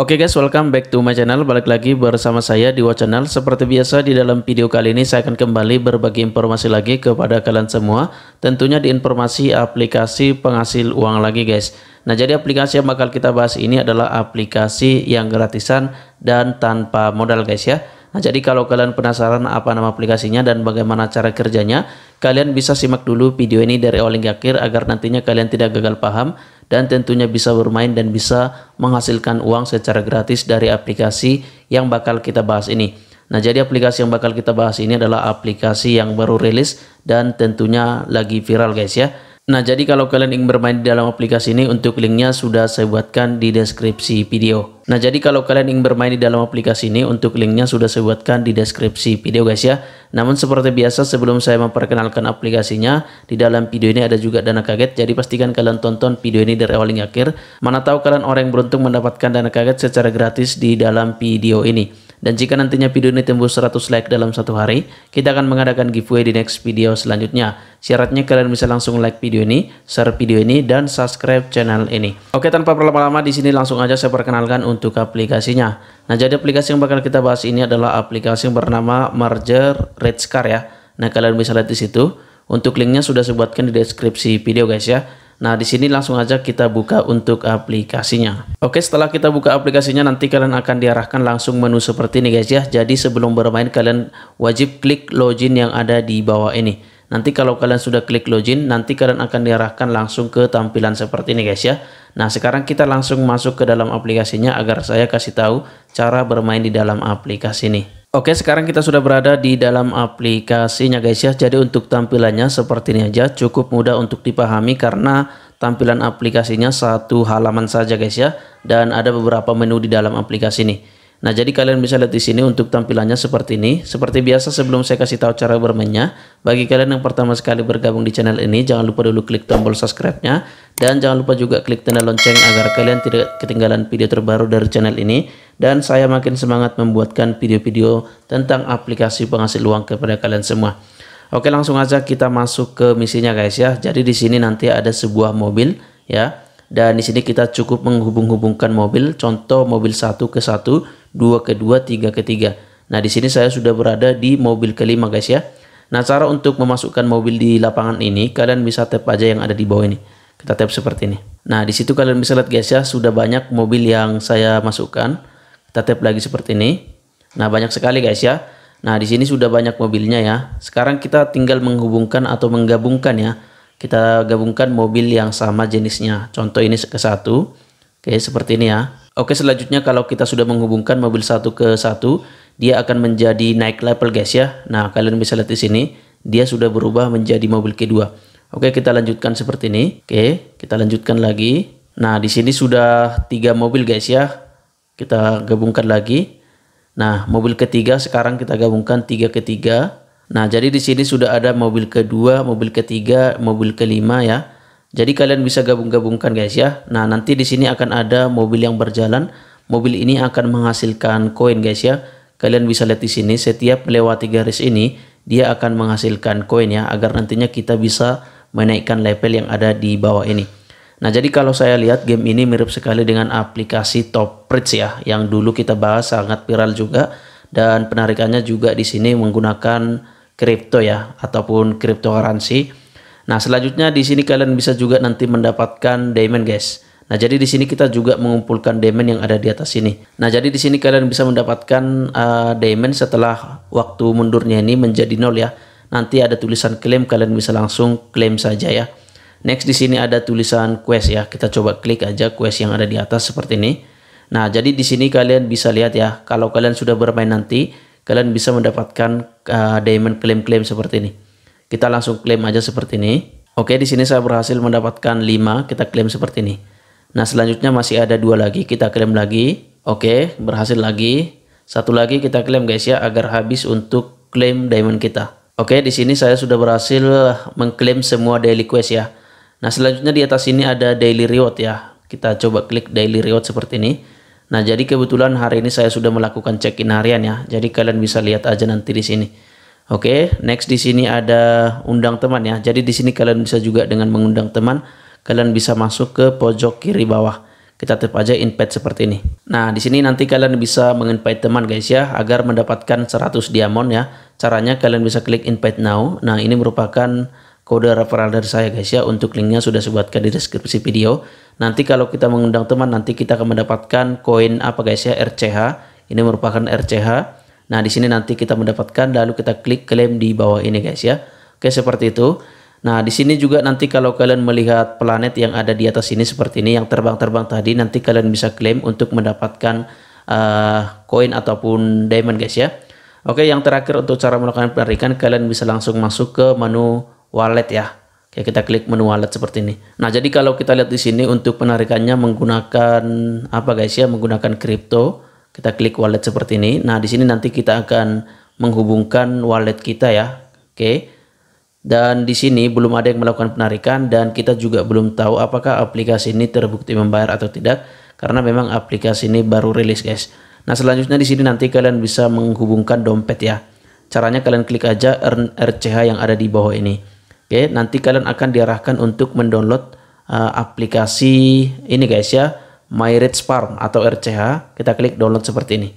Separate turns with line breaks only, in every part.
Oke okay guys, welcome back to my channel. Balik lagi bersama saya di Watch Channel. Seperti biasa di dalam video kali ini saya akan kembali berbagi informasi lagi kepada kalian semua. Tentunya di informasi aplikasi penghasil uang lagi guys. Nah jadi aplikasi yang bakal kita bahas ini adalah aplikasi yang gratisan dan tanpa modal guys ya. Nah jadi kalau kalian penasaran apa nama aplikasinya dan bagaimana cara kerjanya, kalian bisa simak dulu video ini dari awal hingga akhir agar nantinya kalian tidak gagal paham dan tentunya bisa bermain dan bisa menghasilkan uang secara gratis dari aplikasi yang bakal kita bahas ini. Nah, jadi aplikasi yang bakal kita bahas ini adalah aplikasi yang baru rilis dan tentunya lagi viral guys ya. Nah, jadi kalau kalian ingin bermain di dalam aplikasi ini, untuk linknya sudah saya buatkan di deskripsi video. Nah, jadi kalau kalian ingin bermain di dalam aplikasi ini, untuk linknya sudah saya buatkan di deskripsi video guys ya. Namun seperti biasa, sebelum saya memperkenalkan aplikasinya, di dalam video ini ada juga dana kaget, jadi pastikan kalian tonton video ini dari awal hingga akhir. Mana tahu kalian orang yang beruntung mendapatkan dana kaget secara gratis di dalam video ini. Dan jika nantinya video ini tembus 100 like dalam satu hari, kita akan mengadakan giveaway di next video selanjutnya. Syaratnya kalian bisa langsung like video ini, share video ini, dan subscribe channel ini. Oke, tanpa berlama-lama di sini langsung aja saya perkenalkan untuk aplikasinya. Nah, jadi aplikasi yang bakal kita bahas ini adalah aplikasi yang bernama Merger Redscar ya. Nah, kalian bisa lihat di situ. Untuk linknya sudah saya buatkan di deskripsi video guys ya. Nah, di sini langsung aja kita buka untuk aplikasinya. Oke, setelah kita buka aplikasinya nanti kalian akan diarahkan langsung menu seperti ini guys ya. Jadi sebelum bermain kalian wajib klik login yang ada di bawah ini. Nanti kalau kalian sudah klik login, nanti kalian akan diarahkan langsung ke tampilan seperti ini guys ya. Nah sekarang kita langsung masuk ke dalam aplikasinya agar saya kasih tahu cara bermain di dalam aplikasi ini. Oke, sekarang kita sudah berada di dalam aplikasinya guys ya. Jadi untuk tampilannya seperti ini aja, cukup mudah untuk dipahami karena tampilan aplikasinya satu halaman saja guys ya dan ada beberapa menu di dalam aplikasi ini. Nah, jadi kalian bisa lihat di sini untuk tampilannya seperti ini. Seperti biasa sebelum saya kasih tahu cara bermainnya, bagi kalian yang pertama sekali bergabung di channel ini jangan lupa dulu klik tombol subscribe-nya dan jangan lupa juga klik tanda lonceng agar kalian tidak ketinggalan video terbaru dari channel ini. Dan saya makin semangat membuatkan video-video tentang aplikasi penghasil uang kepada kalian semua. Oke langsung aja kita masuk ke misinya guys ya. Jadi di sini nanti ada sebuah mobil ya. Dan di sini kita cukup menghubung-hubungkan mobil. Contoh mobil satu ke satu, dua ke dua, tiga ke tiga. Nah di sini saya sudah berada di mobil kelima guys ya. Nah cara untuk memasukkan mobil di lapangan ini kalian bisa tap aja yang ada di bawah ini. Kita tap seperti ini. Nah, di situ kalian bisa lihat guys ya, sudah banyak mobil yang saya masukkan. Kita tap lagi seperti ini. Nah, banyak sekali guys ya. Nah, di sini sudah banyak mobilnya ya. Sekarang kita tinggal menghubungkan atau menggabungkan ya. Kita gabungkan mobil yang sama jenisnya. Contoh ini ke satu. Oke, seperti ini ya. Oke, selanjutnya kalau kita sudah menghubungkan mobil satu ke satu, dia akan menjadi naik level guys ya. Nah, kalian bisa lihat di sini, dia sudah berubah menjadi mobil kedua. Oke, kita lanjutkan seperti ini. Oke, kita lanjutkan lagi. Nah, di sini sudah tiga mobil guys ya. Kita gabungkan lagi. Nah, mobil ketiga sekarang kita gabungkan tiga ketiga. Nah, jadi di sini sudah ada mobil kedua, mobil ketiga, mobil kelima ya. Jadi kalian bisa gabung-gabungkan guys ya. Nah, nanti di sini akan ada mobil yang berjalan. Mobil ini akan menghasilkan koin guys ya. Kalian bisa lihat di sini setiap melewati garis ini dia akan menghasilkan koin ya agar nantinya kita bisa menaikkan level yang ada di bawah ini. Nah, jadi kalau saya lihat game ini mirip sekali dengan aplikasi Top Ritz ya, yang dulu kita bahas sangat viral juga dan penarikannya juga di sini menggunakan kripto ya ataupun cryptocurrency. Nah, selanjutnya di sini kalian bisa juga nanti mendapatkan diamond, guys. Nah, jadi di sini kita juga mengumpulkan diamond yang ada di atas sini. Nah, jadi di sini kalian bisa mendapatkan uh, diamond setelah waktu mundurnya ini menjadi nol ya. Nanti ada tulisan klaim, kalian bisa langsung klaim saja ya. Next di sini ada tulisan quest ya. Kita coba klik aja quest yang ada di atas seperti ini. Nah, jadi di sini kalian bisa lihat ya, kalau kalian sudah bermain nanti, kalian bisa mendapatkan uh, diamond klaim-klaim seperti ini. Kita langsung klaim aja seperti ini. Oke, di sini saya berhasil mendapatkan 5, kita klaim seperti ini. Nah, selanjutnya masih ada dua lagi, kita klaim lagi. Oke, berhasil lagi. Satu lagi kita klaim guys ya, agar habis untuk klaim diamond kita. Oke, di sini saya sudah berhasil mengklaim semua daily quest ya. Nah, selanjutnya di atas ini ada daily reward ya. Kita coba klik daily reward seperti ini. Nah, jadi kebetulan hari ini saya sudah melakukan check-in harian ya. Jadi kalian bisa lihat aja nanti di sini. Oke, next di sini ada undang teman ya. Jadi di sini kalian bisa juga dengan mengundang teman, kalian bisa masuk ke pojok kiri bawah. Kita tap aja invite seperti ini. Nah, di sini nanti kalian bisa menginvite teman guys ya agar mendapatkan 100 diamond ya Caranya kalian bisa klik invite now. Nah, ini merupakan kode referral dari saya guys ya untuk linknya sudah saya buatkan di deskripsi video nanti kalau kita mengundang teman nanti kita akan mendapatkan koin apa guys ya RCH ini merupakan RCH nah di sini nanti kita mendapatkan lalu kita klik klaim di bawah ini guys ya oke seperti itu nah di sini juga nanti kalau kalian melihat planet yang ada di atas ini seperti ini yang terbang-terbang tadi nanti kalian bisa klaim untuk mendapatkan eh, koin uh, ataupun diamond guys ya Oke, yang terakhir untuk cara melakukan penarikan, kalian bisa langsung masuk ke menu wallet ya. Oke, kita klik menu wallet seperti ini. Nah, jadi kalau kita lihat di sini untuk penarikannya menggunakan apa guys ya, menggunakan crypto. Kita klik wallet seperti ini. Nah, di sini nanti kita akan menghubungkan wallet kita ya. Oke. Dan di sini belum ada yang melakukan penarikan dan kita juga belum tahu apakah aplikasi ini terbukti membayar atau tidak karena memang aplikasi ini baru rilis guys. Nah selanjutnya di sini nanti kalian bisa menghubungkan dompet ya. Caranya kalian klik aja earn RCH yang ada di bawah ini. Oke, nanti kalian akan diarahkan untuk mendownload uh, aplikasi ini guys ya, MyRedSparm atau RCH. Kita klik download seperti ini.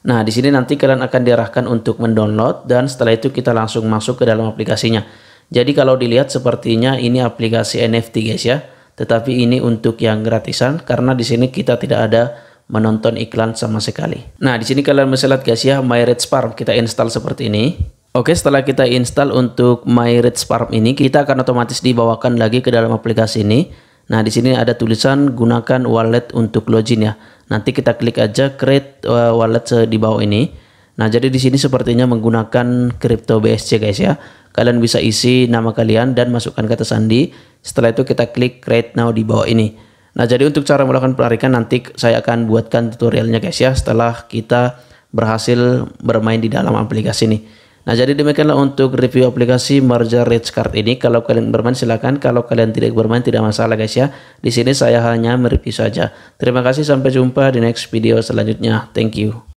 Nah, di sini nanti kalian akan diarahkan untuk mendownload dan setelah itu kita langsung masuk ke dalam aplikasinya. Jadi kalau dilihat sepertinya ini aplikasi NFT guys ya, tetapi ini untuk yang gratisan karena di sini kita tidak ada menonton iklan sama sekali. Nah, di sini kalian bisa lihat guys ya, MyRedSparm kita install seperti ini. Oke, setelah kita install untuk MyRedSparm ini, kita akan otomatis dibawakan lagi ke dalam aplikasi ini. Nah, di sini ada tulisan gunakan wallet untuk login ya. Nanti kita klik aja create eh, wallet di bawah ini. Nah, jadi di sini sepertinya menggunakan crypto BSC guys ya. Kalian bisa isi nama kalian dan masukkan kata sandi. Setelah itu kita klik create now di bawah ini. Nah, jadi untuk cara melakukan pelarikan nanti saya akan buatkan tutorialnya guys ya setelah kita berhasil bermain di dalam aplikasi ini. Nah, jadi demikianlah untuk review aplikasi Merger Rich Card ini. Kalau kalian bermain silakan, kalau kalian tidak bermain tidak masalah guys ya. Di sini saya hanya mereview saja. Terima kasih sampai jumpa di next video selanjutnya. Thank you.